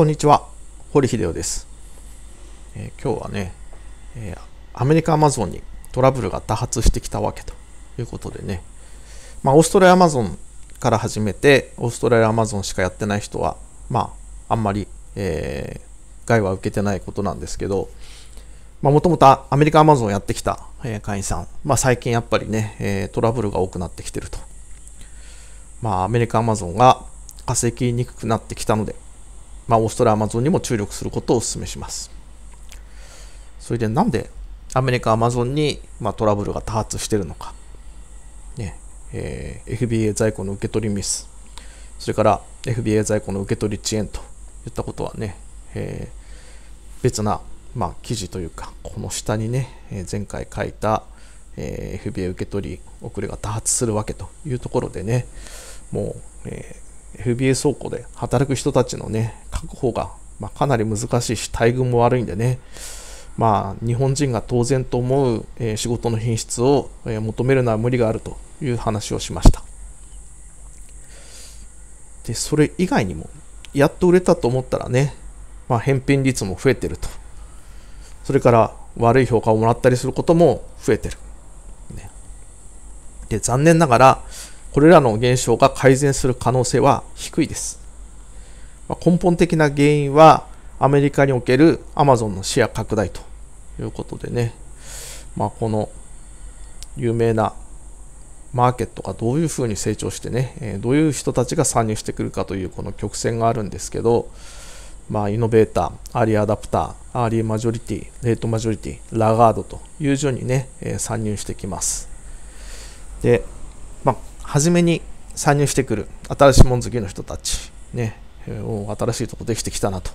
こんにちは堀秀夫です、えー、今日はね、えー、アメリカアマゾンにトラブルが多発してきたわけということでね、まあ、オーストラリアアマゾンから始めてオーストラリアアマゾンしかやってない人はまああんまり、えー、害は受けてないことなんですけどもともとアメリカアマゾンやってきた、え会員さん、まあ、最近やっぱりね、えトラブルが多くなってきてるとまあアメリカアマゾンが稼ぎにくくなってきたのでまあ、オーストラリア、アマゾンにも注力することをお勧めします。それでなんでアメリカ、アマゾンに、まあ、トラブルが多発してるのか。ねえー、FBA 在庫の受け取りミス。それから FBA 在庫の受け取り遅延といったことはね、えー、別な、まあ、記事というか、この下にね、え前回書いた、えー、FBA 受け取り遅れが多発するわけというところでね、もう、えー、FBA 倉庫で働く人たちのね、確保が、まあ、かなり難しいし、待遇も悪いんでね、まあ、日本人が当然と思う、えー、仕事の品質を、えー、求めるのは無理があるという話をしました。で、それ以外にも、やっと売れたと思ったらね、まあ、返品率も増えてると。それから悪い評価をもらったりすることも増えてる。ね、で、残念ながら、これらの現象が改善する可能性は低いです。根本的な原因はアメリカにおけるアマゾンのシェア拡大ということでね、まあ、この有名なマーケットがどういうふうに成長してね、えどういう人たちが参入してくるかというこの曲線があるんですけど、まあ、イノベーター、アーリーアダプター、アーリーマジョリティ、レートマジョリティ、ラガードという順にね、え参入してきます。で、まあ、初めに参入してくる新しいもの好きの人たち、ね、新しいとこできてきたなと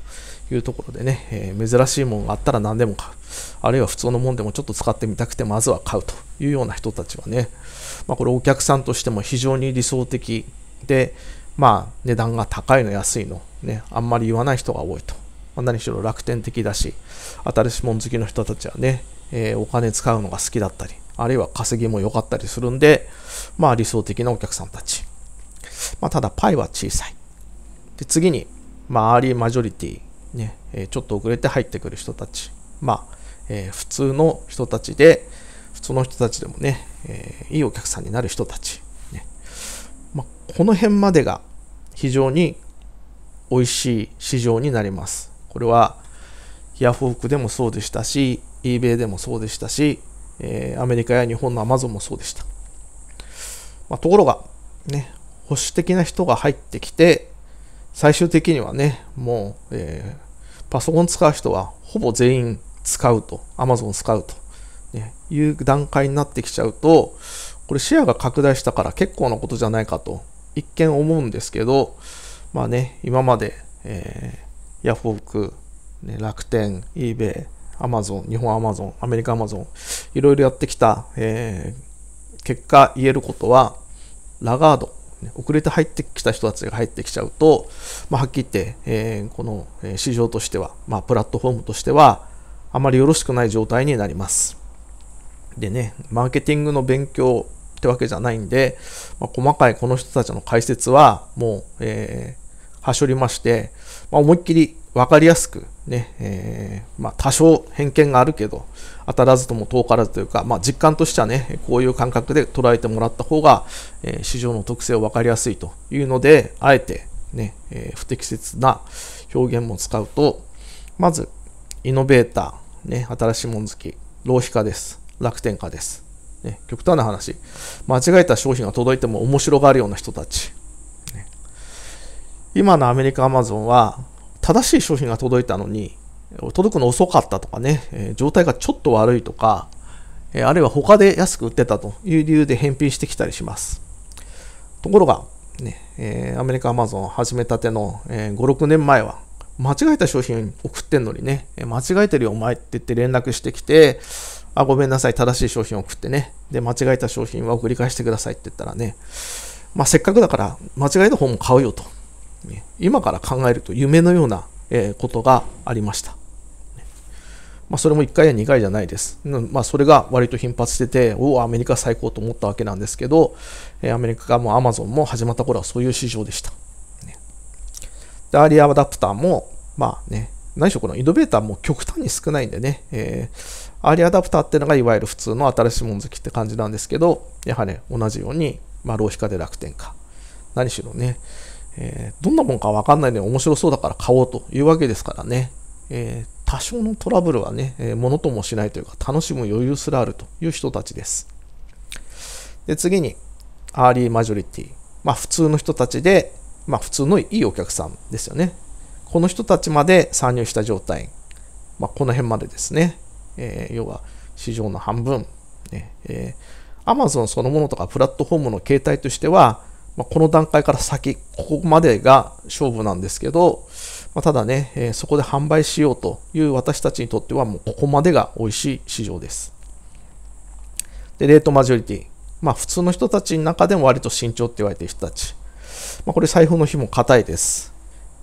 いうところでね、えー、珍しいもんがあったら何でも買うあるいは普通のもんでもちょっと使ってみたくてまずは買うというような人たちはね、まあ、これお客さんとしても非常に理想的で、まあ、値段が高いの安いの、ね、あんまり言わない人が多いと、まあ、何しろ楽天的だし新しいもん好きの人たちはね、えー、お金使うのが好きだったりあるいは稼ぎも良かったりするんで、まあ、理想的なお客さんたち、まあ、ただパイは小さいで次に、まあ、アーリーマジョリティ、ねえちょっと遅れて入ってくる人たち、まあえー、普通の人たちで、普通の人たちでもね、えー、いいお客さんになる人たち、ねまあ、この辺までが非常に美味しい市場になります。これはヤフオクでもそうでしたし、eBay でもそうでしたし、えー、アメリカや日本の Amazon もそうでした。まあ、ところが、ね、保守的な人が入ってきて、最終的にはね、もう、えー、パソコン使う人はほぼ全員使うと、Amazon 使うと、ね、いう段階になってきちゃうと、これ視野が拡大したから結構なことじゃないかと一見思うんですけど、まあね、今まで、えー、ヤフオク、ね、楽天、eBay、Amazon、日本 Amazon、アメリカ Amazon、いろいろやってきた、えー、結果言えることは、ラガード、遅れて入ってきた人たちが入ってきちゃうと、まあ、はっきり言って、えー、この市場としては、まあ、プラットフォームとしては、あまりよろしくない状態になります。でね、マーケティングの勉強ってわけじゃないんで、まあ、細かいこの人たちの解説は、もう、えー、はしょりまして、まあ、思いっきり分かりやすく、ね、えー、まあ、多少偏見があるけど、当たらずとも遠からずというか、まあ、実感としてはね、こういう感覚で捉えてもらった方が、えー、市場の特性を分かりやすいというので、あえてね、えー、不適切な表現も使うと、まず、イノベーター、ね、新しいもの好き、浪費家です、楽天家です。ね、極端な話、間違えた商品が届いても面白がるような人たち。今のアメリカアマゾンは、正しい商品が届いたのに、届くの遅かったとかね、え状態がちょっと悪いとか、えあるいは他で安く売ってたという理由で返品してきたりします。ところが、ねえアメリカアマゾン始めたての、え5、6年前は、間違えた商品送ってんのにね、間違えてるよお前って言って連絡してきて、あ、ごめんなさい、正しい商品送ってね。で、間違えた商品は送り返してくださいって言ったらね、まあ、せっかくだから、間違えた方も買うよと今から考えると夢のようなことがありました。まあ、それも1回や2回じゃないです。まあ、それが割と頻発してて、おお、アメリカ最高と思ったわけなんですけど、アメリカもアマゾンも始まった頃はそういう市場でした。で、アーリーアダプターも、まあね、何しろこのイノベーターも極端に少ないんでね、えー、アーリーアダプターっていうのがいわゆる普通の新しいもの好きって感じなんですけど、やはり、同じように、まあ、浪費化で楽天か。何しろね、えー、どんなもんかわかんないのに面白そうだから買おうというわけですからね、えー、多少のトラブルはね、えー、ものともしないというか、楽しむ余裕すらあるという人たちです。で、次に、アーリーマジョリティ。まあ、普通の人たちで、まあ、普通のいいお客さんですよね。この人たちまで参入した状態。まあ、この辺までですね。えー、要は、市場の半分。ねえー、Amazon そのものとかプラットフォームの形態としては、まあ、この段階から先、ここまでが勝負なんですけど、まあ、ただね、えー、そこで販売しようという私たちにとってはもうここまでが美味しい市場です。で、レートマジョリティ。まあ普通の人たちの中でも割と慎重って言われている人たち。まあ、これ財布の紐硬いです。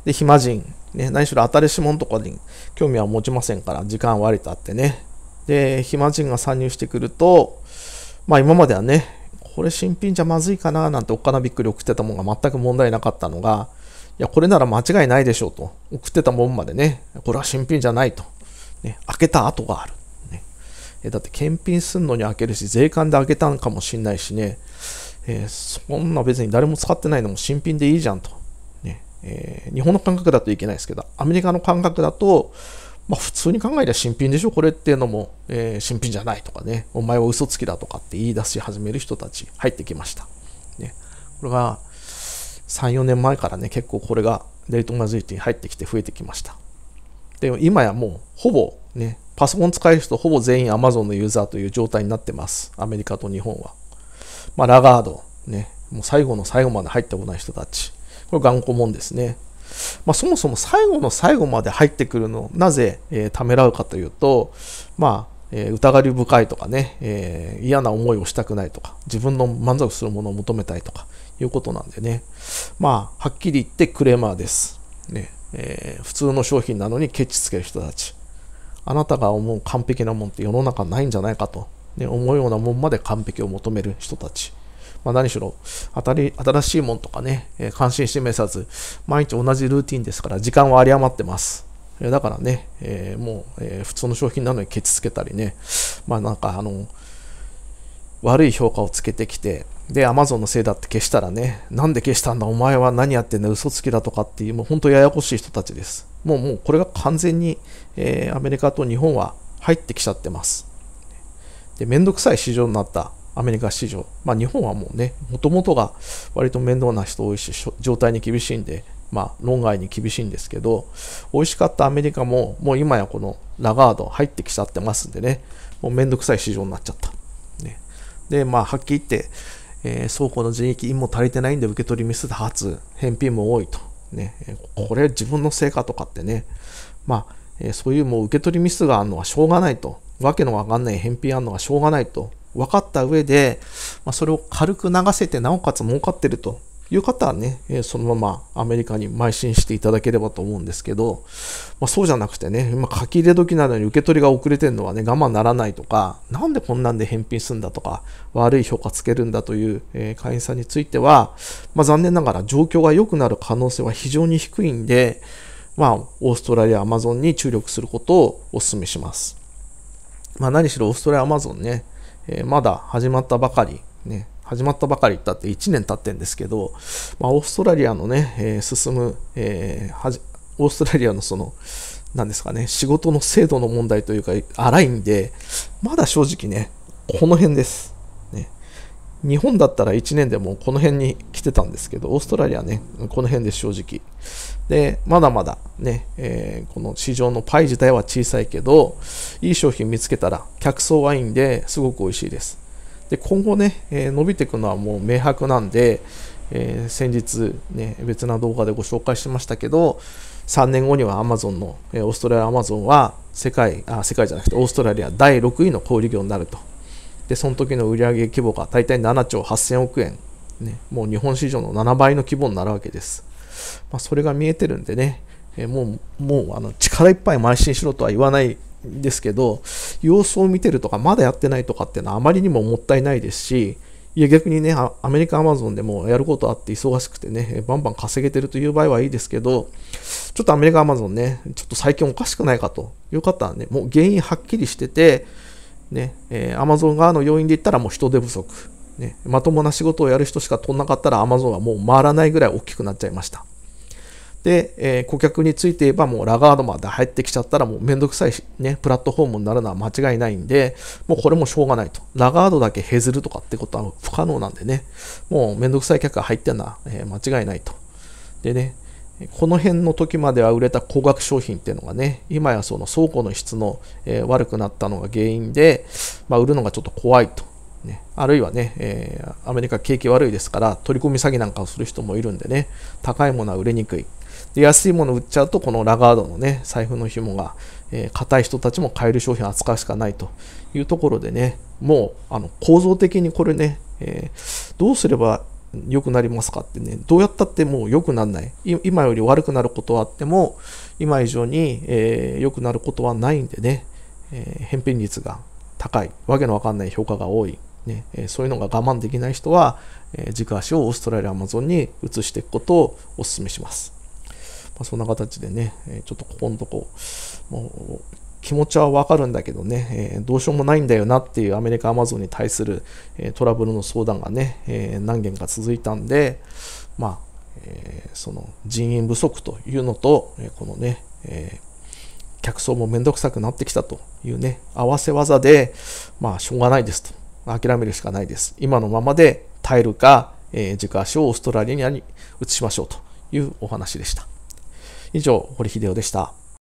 で、暇人。ね、何しろ新しいものとかに興味は持ちませんから、時間割とあってね。で、暇人が参入してくると、まあ今まではね、これ新品じゃまずいかななんておっかなびっくり送ってたもんが全く問題なかったのが、いや、これなら間違いないでしょうと。送ってたもんまでね、これは新品じゃないと。ね、開けた跡がある。ね、えだって検品すんのに開けるし、税関で開けたんかもしんないしね、えー、そんな別に誰も使ってないのも新品でいいじゃんと。ねえー、日本の感覚だといけないですけど、アメリカの感覚だと、まあ、普通に考えりゃ新品でしょ、これっていうのも、えー、新品じゃないとかね、お前は嘘つきだとかって言い出し始める人たち入ってきました。ね、これが3、4年前からね、結構これがデイトマジッテに入ってきて増えてきました。で、今やもうほぼね、パソコン使える人ほぼ全員 Amazon のユーザーという状態になってます。アメリカと日本は。まあ、ラガード、ね、もう最後の最後まで入ってこない人たち。これ頑固もんですね。まあ、そもそも最後の最後まで入ってくるのをなぜ、えー、ためらうかというと、まあえー、疑り深いとかね、えー、嫌な思いをしたくないとか自分の満足するものを求めたいとかいうことなんでねまあはっきり言ってクレーマーです、ねえ普通の商品なのにケチつける人たちあなたが思う完璧なもんって世の中ないんじゃないかと、ね、思うようなもんまで完璧を求める人たちまあ、何しろ当たり、新しいもんとかね、えー、関心示さず、毎日同じルーティンですから、時間は有り余ってます。えー、だからね、えー、もう、えー、普通の商品なのにケチつけたりね、まあなんかあの、悪い評価をつけてきて、で、Amazon のせいだって消したらね、なんで消したんだ、お前は何やってんだ、嘘つきだとかっていう、もう本当ややこしい人たちです。もう、もうこれが完全に、えー、アメリカと日本は入ってきちゃってます。で、めんどくさい市場になった。アメリカ市場、まあ、日本はもうね、もともとが割と面倒な人多いし、状態に厳しいんで、まあ、論外に厳しいんですけど、美味しかったアメリカも、もう今やこのラガード入ってきちゃってますんでね、もう面倒くさい市場になっちゃった。ね、で、まあ、はっきり言って、えー、倉庫の人益も足りてないんで受け取りミス多発、返品も多いと。ね、これ自分のせいかとかってね、まあ、えー、そういうもう受け取りミスがあるのはしょうがないと、わけのわかんない返品あるのはしょうがないと分かった上で、まあ、それを軽く流せて、なおかつ儲かってるという方はね、そのままアメリカに邁進していただければと思うんですけど、まあ、そうじゃなくてね、今書き入れ時なのに受け取りが遅れてるのはね、我慢ならないとか、なんでこんなんで返品するんだとか、悪い評価つけるんだという、え会員さんについては、まあ、残念ながら状況が良くなる可能性は非常に低いんで、まあ、オーストラリア、アマゾンに注力することをお勧めします。まあ、何しろオーストラリア、アマゾンね、えー、まだ始まったばかり、ね、始まったばかりだって1年経ってんですけど、まあ、オーストラリアのね、えー、進む、えー、オーストラリアのその、なんですかね、仕事の制度の問題というか、荒いんで、まだ正直ね、この辺です。日本だったら1年でもこの辺に来てたんですけど、オーストラリアね、この辺です正直。で、まだまだね、えー、この市場のパイ自体は小さいけど、いい商品見つけたら、客層ワインですごく美味しいです。で、今後ね、えー、伸びていくのはもう明白なんで、えー、先日、ね、別な動画でご紹介しましたけど、3年後には Amazon の、えオーストラリア Amazon は世界、あ、世界じゃなくてオーストラリア第6位の小売業になると。でその時の売上規模が大体7兆8000億円、ね、もう日本市場の7倍の規模になるわけです、まあ、それが見えてるんでね、えもうもうあの力いっぱい邁進しろとは言わないですけど様子を見てるとかまだやってないとかっていうのはあまりにももったいないですしいや逆にねアメリカアマゾンでもやることあって忙しくてねバンバン稼げてるという場合はいいですけどちょっとアメリカアマゾンねちょっと最近おかしくないかという方はねもう原因はっきりしててね、えー、Amazon 側の要因で言ったらもう人手不足。ね、まともな仕事をやる人しか取んなかったら Amazon はもう回らないぐらい大きくなっちゃいました。で、えー、顧客について言えばもうラガードまで入ってきちゃったらもうめんどくさいね、プラットフォームになるのは間違いないんで、もうこれもしょうがないと。ラガードだけ削るとかってことは不可能なんでね、もうめんどくさい客が入ってるのは、えー、間違いないと。でね、この辺の時までは売れた高額商品っていうのがね、今やその倉庫の質の、え悪くなったのが原因で、まあ、売るのがちょっと怖いと。ね、あるいはね、えー、アメリカ景気悪いですから、取り込み詐欺なんかをする人もいるんでね、高いものは売れにくい。で安いもの売っちゃうと、このラガードのね、財布の紐が、え硬い人たちも買える商品を扱うしかないというところでね、もうあの構造的にこれね、えー、どうすれば良くなりますかってね、どうやったってもう良くならない。今より悪くなることはあっても、今以上に、えー、良くなることはないんでね、えー、返品率が高い、わけのわかんない評価が多い、ねえー、そういうのが我慢できない人は、えー、軸足をオーストラリア、アマゾンに移していくことをお勧めします。まあ、そんな形でね、ちょっとここのとこ、もう気持ちはわかるんだけどね、えー、どうしようもないんだよなっていうアメリカ・アマゾンに対する、えー、トラブルの相談がね、えー、何件か続いたんで、まあ、えその人員不足というのと、えこのね、え客層もめんどくさくなってきたというね、合わせ技で、まあ、しょうがないですと。諦めるしかないです。今のままで耐えるか、え軸足をオーストラリアに移しましょうというお話でした。以上、堀秀夫でした。